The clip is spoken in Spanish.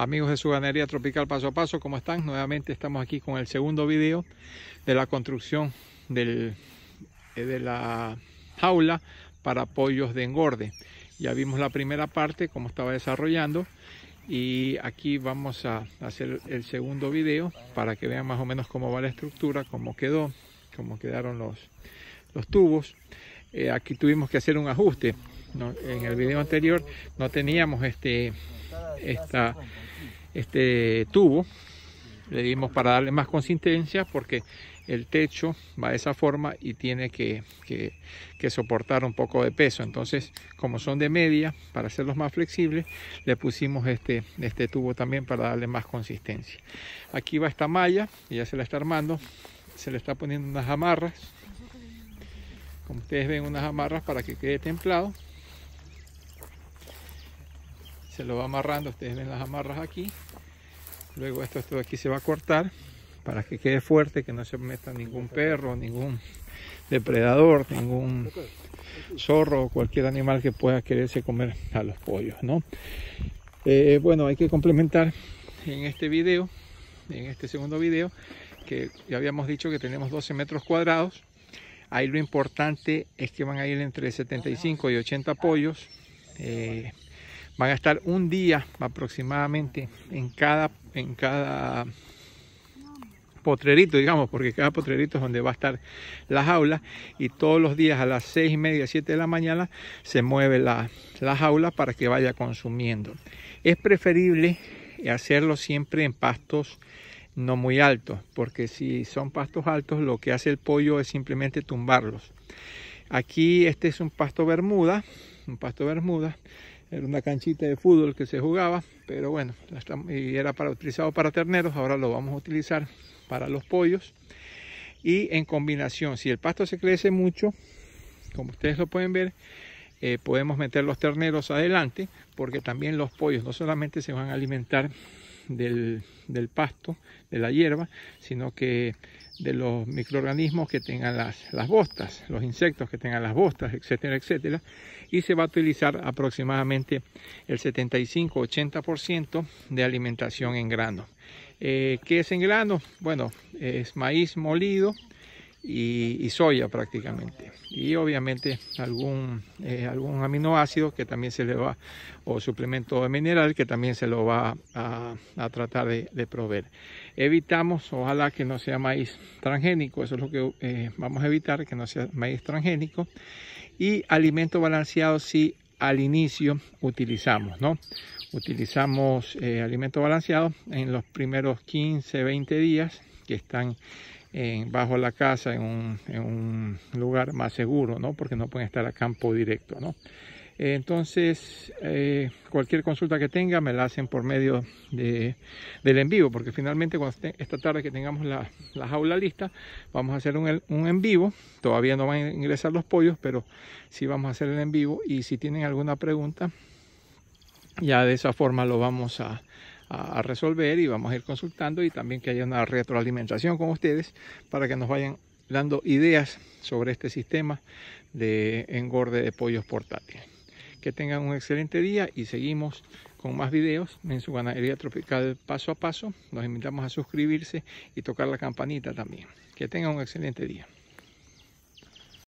Amigos de su Ganería tropical paso a paso, ¿cómo están? Nuevamente estamos aquí con el segundo video de la construcción eh, de la jaula para pollos de engorde. Ya vimos la primera parte, cómo estaba desarrollando y aquí vamos a hacer el segundo video para que vean más o menos cómo va la estructura, cómo quedó, cómo quedaron los, tubos. Eh, aquí tuvimos que hacer un ajuste. en el video anterior no teníamos este, esta este tubo le dimos para darle más consistencia porque el techo va de esa forma y tiene que, soportar un poco de peso entonces como son de media para hacerlos más flexibles le pusimos este, este tubo también para darle más consistencia aquí va esta malla ya se la está armando se le está poniendo unas amarras como ustedes ven unas amarras para que quede templado se lo va amarrando, ustedes ven las amarras aquí. Luego esto, esto de aquí se va a cortar para que quede fuerte, que no se meta ningún perro, ningún depredador, ningún zorro o cualquier animal que pueda quererse comer a los pollos, ¿no? Eh, bueno, hay que complementar en este video, en este segundo video, que ya habíamos dicho que tenemos 12 metros cuadrados. Ahí lo importante es que van a ir entre 75 y 80 pollos. Eh, van a estar un día aproximadamente en cada, en cada potrerito, digamos, porque cada potrerito es donde va a estar la jaula y todos los días a las seis y media, siete de la mañana se mueve las la, jaula para que vaya consumiendo. Es preferible hacerlo siempre en pastos no muy altos, porque si son pastos altos lo que hace el pollo es simplemente tumbarlos. Aquí este es un pasto bermuda, un pasto bermuda, era una canchita de fútbol que se jugaba, pero bueno, era para, utilizado para terneros, ahora lo vamos a utilizar para los pollos. Y en combinación, si el pasto se crece mucho, como ustedes lo pueden ver, eh, podemos meter los terneros adelante, porque también los pollos no solamente se van a alimentar del, pasto, de la hierba, sino que de los microorganismos que tengan las, bostas, los insectos que tengan las bostas, etcétera, etcétera. Y se va a utilizar aproximadamente el 75-80% de alimentación en grano. Eh, ¿Qué es en grano? Bueno, es maíz molido, y, soya prácticamente. Y obviamente algún, eh, algún aminoácido que también se le va, o suplemento de mineral que también se lo va a, tratar de, proveer. Evitamos, ojalá que no sea maíz transgénico, eso es lo que eh, vamos a evitar, que no sea maíz transgénico. Y alimento balanceado si al inicio utilizamos, ¿no? Utilizamos eh, alimento balanceado en los primeros 15, 20 días que están bajo la casa en un, lugar más seguro, ¿no? Porque no pueden estar a campo directo, ¿no? Entonces, eh, cualquier consulta que tenga me la hacen por medio de, del en vivo, porque finalmente esta tarde que tengamos la, jaula lista, vamos a hacer un, un, en vivo. Todavía no van a ingresar los pollos, pero sí vamos a hacer el en vivo. Y si tienen alguna pregunta, ya de esa forma lo vamos a, a, resolver y vamos a ir consultando y también que haya una retroalimentación con ustedes para que nos vayan dando ideas sobre este sistema de engorde de pollos portátil. Que tengan un excelente día y seguimos con más videos en su ganadería tropical paso a paso. Los invitamos a suscribirse y tocar la campanita también. Que tengan un excelente día.